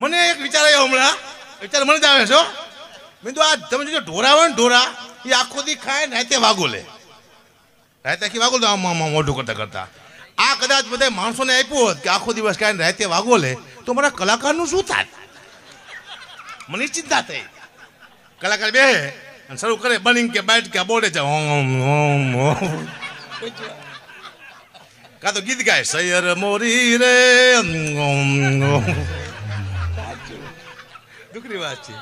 મને એક વિચાર આવ્યો હમણાં વિચાર મને જ આવે છો મેં તો આ તમે જોજો ઢોરા હોય ને ઢોરા એ આખો દી ખાય ને રાતે વાગો લે રાતે આખી વાગો લે આમ મોઢું કરતા કરતા આ કદાચ બધા માણસોને આપ્યું હોત કે આખો દિવસ ખાય ને રાતે વાગો લે તો મારા કલાકારનું શું થાય મને ચિંતા થઈ કલાકાર બે અને શરૂ કરે બનિંગ કે બાઇટ કે બોડે છે કાં તો ગીત ગાય સૈયર મોરી રે ઓમ નોકરી વાત છે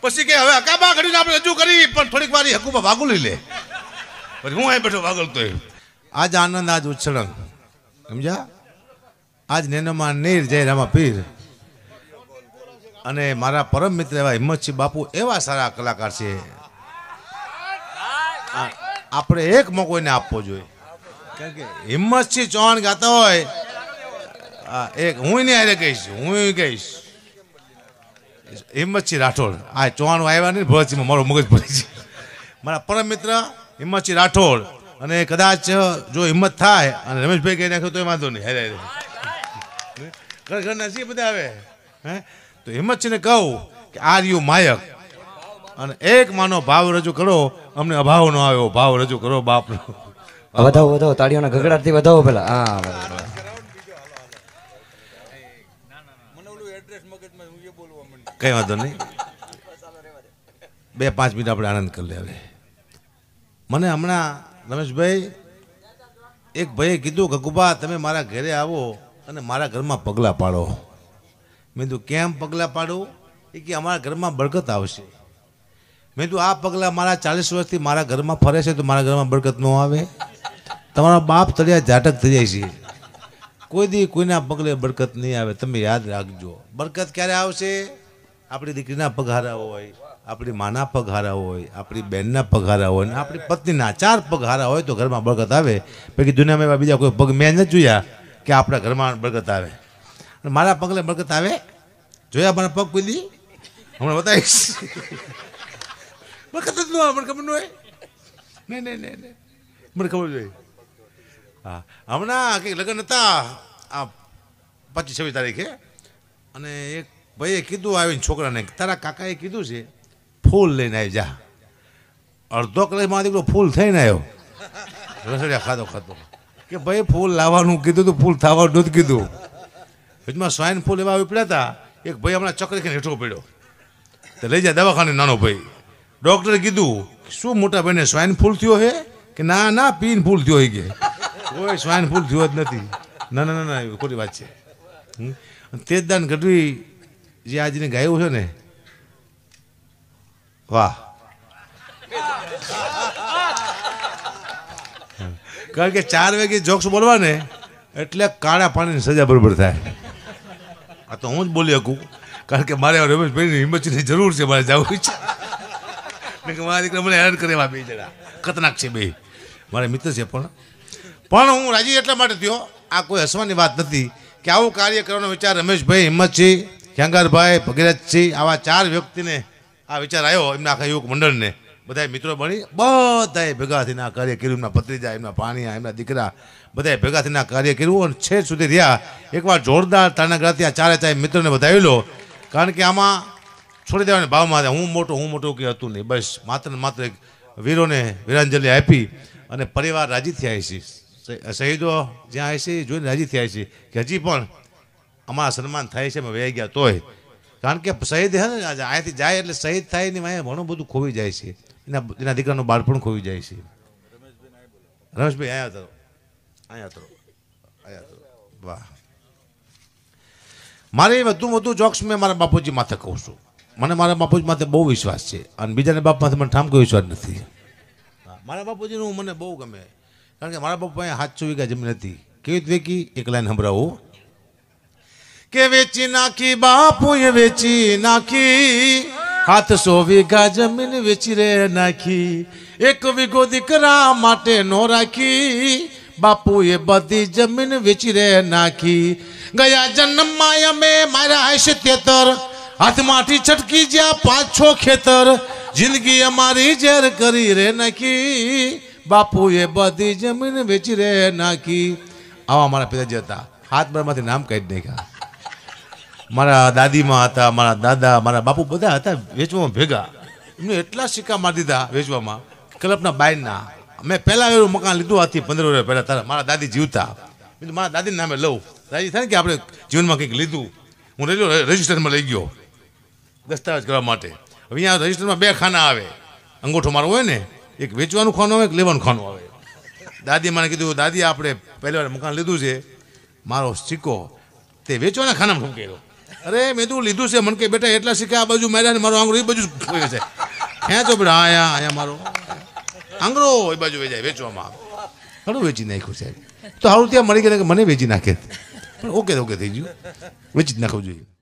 પછી કે હવે અકાબા ઘડીને આપણે રજૂ કરી પણ થોડીક વાર હકુમાં ભાગુલી લે પછી હું અહીં બેઠો ભાગલતો એ આજ આનંદ આજ ઉછળંગ સમજ્યા આજ નેનોમાં નીર જય રામા પીર અને મારા પરમ મિત્ર એવા હિંમતસિંહ બાપુ એવા સારા કલાકાર છે આપણે એક મોકો એને આપવો જોઈએ કારણ કે હિંમતસિંહ ચૌહાણ ગાતા હોય એક હું એને હારે કહીશ હું કહીશ હિંમત હિંમતસિંહ રાઠોડ આ ચોવાનું આવ્યા ને ભરતસિંહમાં મારો મગજ ભરી છે મારા પરમ મિત્ર હિંમતસિંહ રાઠોડ અને કદાચ જો હિંમત થાય અને રમેશભાઈ કહી નાખ્યો તો એ વાંધો નહીં હેરે ઘર ઘરના છીએ બધા આવે હે તો હિંમતસિંહને કહું કે આર યુ માયક અને એક માનો ભાવ રજૂ કરો અમને અભાવ ન આવ્યો ભાવ રજૂ કરો બાપનો વધાવો વધાવો તાળીઓના ગગડાટથી વધાવો પેલા હા કઈ વાંધો નહીં બે પાંચ મિનિટ આપણે આનંદ કરી લે હવે મને હમણાં રમેશભાઈ એક ભાઈએ કીધું કે તમે મારા ઘરે આવો અને મારા ઘરમાં પગલાં પાડો મેં કીધું કેમ પગલાં પાડો એ કે અમારા ઘરમાં બળકત આવશે મેં કીધું આ પગલાં મારા ચાલીસ વર્ષથી મારા ઘરમાં ફરે છે તો મારા ઘરમાં બળકત ન આવે તમારા બાપ તળિયા ઝાટક થઈ જાય છે કોઈ દી કોઈના પગલે બરકત નહીં આવે તમે યાદ રાખજો બરકત ક્યારે આવશે આપણી દીકરીના પગારા હોય આપણી માના પગારા હોય આપણી બહેનના પગારા હોય ને આપણી પત્નીના ચાર પગારા હોય તો ઘરમાં બળગત આવે પછી દુનિયામાં એવા બીજા કોઈ પગ મેં નથી જોયા કે આપણા ઘરમાં બળગત આવે મારા પગલે બળગત આવે જોયા મારા પગ કોઈ દી હમણાં બતાવીશ બરકત જ ન આવે મને ખબર ન હોય નહીં નહીં નહીં મને ખબર જોઈએ હા હમણાં કંઈક લગ્ન હતા આ પચીસ છવ્વીસ તારીખે અને એક ભાઈએ કીધું આવીને છોકરાને તારા કાકાએ કીધું છે ફૂલ લઈને આવી જા અડધો કલાકમાં દીકરો ફૂલ થઈને આવ્યો રસોડિયા ખાતો ખાતો કે ભાઈ ફૂલ લાવવાનું કીધું તું ફૂલ થવાનું નથી કીધું વચમાં સ્વાઇન ફૂલ એવા ઉપડ્યા હતા એક ભાઈ હમણાં ચક્રી કરીને હેઠો પડ્યો તો લઈ જાય દવાખાને નાનો ભાઈ ડૉક્ટરે કીધું શું મોટા ભાઈને સ્વાઇન ફૂલ થયો હે કે ના ના પીન ફૂલ થયો હોય કે કોઈ સ્વાઇન ફૂલ જોવા જ નથી ના ના ના ના ખોટી વાત છે તે જ દાન ગઢવી જે આજની ગાયું છે ને વાહ કારણ કે ચાર વાગે જોક્સ બોલવા ને એટલે કાળા પાણીની સજા બરોબર થાય આ તો હું જ બોલી શકું કારણ કે મારે રમેશભાઈની હિંમતની જરૂર છે મારે જવું છે મેં કે મારા દીકરા મને હેરાન કરે એવા બે જણા ખતરનાક છે બે મારા મિત્ર છે પણ પણ હું રાજી એટલા માટે થયો આ કોઈ હસવાની વાત નથી કે આવું કાર્ય કરવાનો વિચાર રમેશભાઈ હિંમતસિંહ ખેંગારભાઈ ભગીરથસિંહ આવા ચાર વ્યક્તિને આ વિચાર આવ્યો એમના આખા યુવક મંડળને બધા મિત્રો મળી બધાએ ભેગા થઈને આ કાર્ય કર્યું એમના ભત્રીજા એમના પાણીયા એમના દીકરા બધાએ ભેગા થઈને આ કાર્ય કર્યું અને છેક સુધી રહ્યા એકવાર જોરદાર તાનાગ્રાથી આ ચારે ચારે મિત્રોને વધાવી લો કારણ કે આમાં છોડી દેવાના ભાવમાં હું મોટો હું મોટો કે હતું નહીં બસ માત્ર ને માત્ર વીરોને વીરાંજલિ આપી અને પરિવાર રાજી થયા છે શહીદો જ્યાં આવે છે એ જોઈને રાજી થયા છે કે હજી પણ અમારા સન્માન થાય છે અમે વહી ગયા તોય કારણ કે શહીદ હે ને અહીંયાથી જાય એટલે શહીદ થાય ને અહીંયા ઘણું બધું ખોવી જાય છે એના એના દીકરાનું બાળપણ ખોવી જાય છે રમેશભાઈ આયા તરો અહીંયા તરો અહીંયા તરો વાહ મારે વધુ વધુ જોક્સ મેં મારા બાપુજી માથે કહું છું મને મારા બાપુજી માથે બહુ વિશ્વાસ છે અને બીજાના બાપ માથે મને ઠામકો વિશ્વાસ નથી મારા બાપુજીનું મને બહુ ગમે कारण के मारा बापू हाथ चुवी का जमीन थी केवी दे की एक लाइन हम रहो के वेची नाकी बापू ये वेची नाकी हाथ सोवी का जमीन वेची रे नाकी एक विगो दिकरा माटे नो राखी बापू ये बदी जमीन वेची रे नाकी गया जन्म माया में मारा ऐश तेतर हाथ माटी छटकी जा पाँच खेतर जिंदगी हमारी जर करी रे नाकी બાપુએ બધી જમીન વેચી રે નાખી આવા મારા પિતાજી હતા હાથ મારામાંથી નામ કાઢી નાખ્યા મારા દાદીમાં હતા મારા દાદા મારા બાપુ બધા હતા વેચવામાં ભેગા એમને એટલા સિક્કા મારી દીધા વેચવામાં કલ્પના બાયના મેં પહેલાં એવું મકાન લીધું આથી પંદર વર્ષ પહેલાં તારા મારા દાદી જીવતા મારા દાદીના નામે લઉં દાદી થાય ને કે આપણે જીવનમાં કંઈક લીધું હું રેલો રજિસ્ટરમાં લઈ ગયો દસ્તાવેજ કરવા માટે હવે અહીંયા રજિસ્ટરમાં બે ખાના આવે અંગૂઠો મારો હોય ને એક વેચવાનું ખાનું આવે એક લેવાનું ખાનું આવે દાદી મને કીધું દાદી આપણે પહેલી વાર મકાન લીધું છે મારો સિક્કો તે વેચવાના ખાનામાં ઠૂંકેલો અરે મેં તું લીધું છે મને કે બેટા એટલા સિક્કા આ બાજુ માર્યા ને મારો આંગળો એ બાજુ છે ખેંચો બેટા અહીંયા અહીંયા મારો આંગળો એ બાજુ વેચાય વેચવામાં ઘણું વેચી નાખ્યું સાહેબ તો સારું ત્યાં મળી ગયા કે મને વેચી નાખે પણ ઓકે ઓકે થઈ ગયું વેચી જ નાખવું જોઈએ